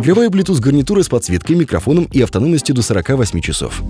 Игровая Bluetooth-гарнитура с подсветкой, микрофоном и автономностью до 48 часов.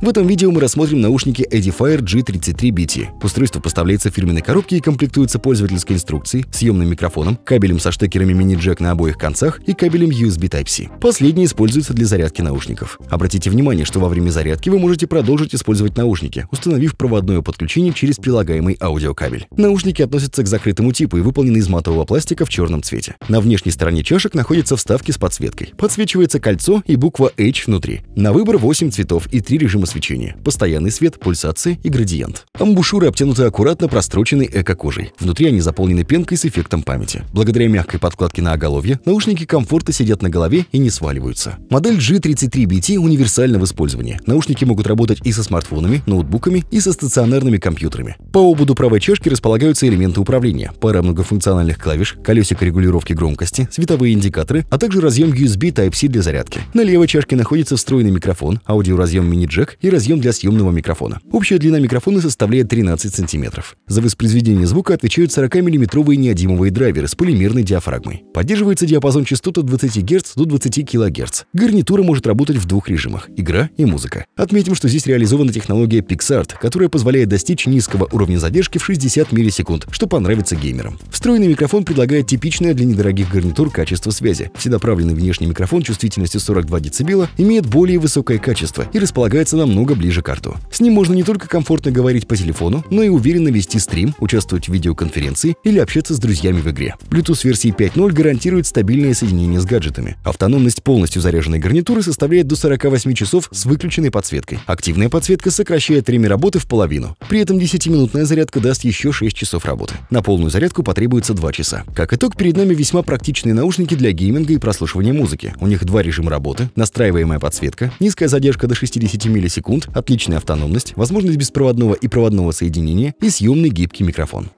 В этом видео мы рассмотрим наушники Edifier G33BT. Устройство поставляется в фирменной коробке и комплектуется пользовательской инструкцией, съемным микрофоном, кабелем со штекерами мини-джек на обоих концах и кабелем USB Type-C. Последний используется для зарядки наушников. Обратите внимание, что во время зарядки вы можете продолжить использовать наушники, установив проводное подключение через прилагаемый аудиокабель. Наушники относятся к закрытому типу и выполнены из матового пластика в черном цвете. На внешней стороне чашек находятся вставки с подсветкой. Подсвечивается кольцо и буква H внутри. На выбор 8 цветов и 3 режима свечение, постоянный свет, пульсация и градиент. Амбушюры обтянуты аккуратно простроченной эко-кожей. Внутри они заполнены пенкой с эффектом памяти. Благодаря мягкой подкладке на оголовье, наушники комфортно сидят на голове и не сваливаются. Модель G33BT универсальна в использовании. Наушники могут работать и со смартфонами, ноутбуками и со стационарными компьютерами. По ободу правой чашки располагаются элементы управления, пара многофункциональных клавиш, колесико регулировки громкости, световые индикаторы, а также разъем USB Type-C для зарядки. На левой чашке находится встроенный микрофон, аудиоразъем мини-джек и разъем для съемного микрофона. Общая длина микрофона составляет 13 сантиметров. За воспроизведение звука отвечают 40-миллиметровые неодимовые драйверы с полимерной диафрагмой. Поддерживается диапазон частот от 20 Гц до 20 кГц. Гарнитура может работать в двух режимах – игра и музыка. Отметим, что здесь реализована технология PixArt, которая позволяет достичь низкого уровня задержки в 60 миллисекунд, что понравится геймерам. Встроенный микрофон предлагает типичное для недорогих гарнитур качество связи. Вседоправленный внешний микрофон чувствительностью 42 дБ имеет более высокое качество и располагается на намного ближе к арту. С ним можно не только комфортно говорить по телефону, но и уверенно вести стрим, участвовать в видеоконференции или общаться с друзьями в игре. Bluetooth версии 5.0 гарантирует стабильное соединение с гаджетами. Автономность полностью заряженной гарнитуры составляет до 48 часов с выключенной подсветкой. Активная подсветка сокращает время работы в половину. При этом 10-минутная зарядка даст еще 6 часов работы. На полную зарядку потребуется 2 часа. Как итог, перед нами весьма практичные наушники для гейминга и прослушивания музыки. У них два режима работы, настраиваемая подсветка, низкая задержка до 60 миллисекунд секунд, отличная автономность, возможность беспроводного и проводного соединения и съемный гибкий микрофон.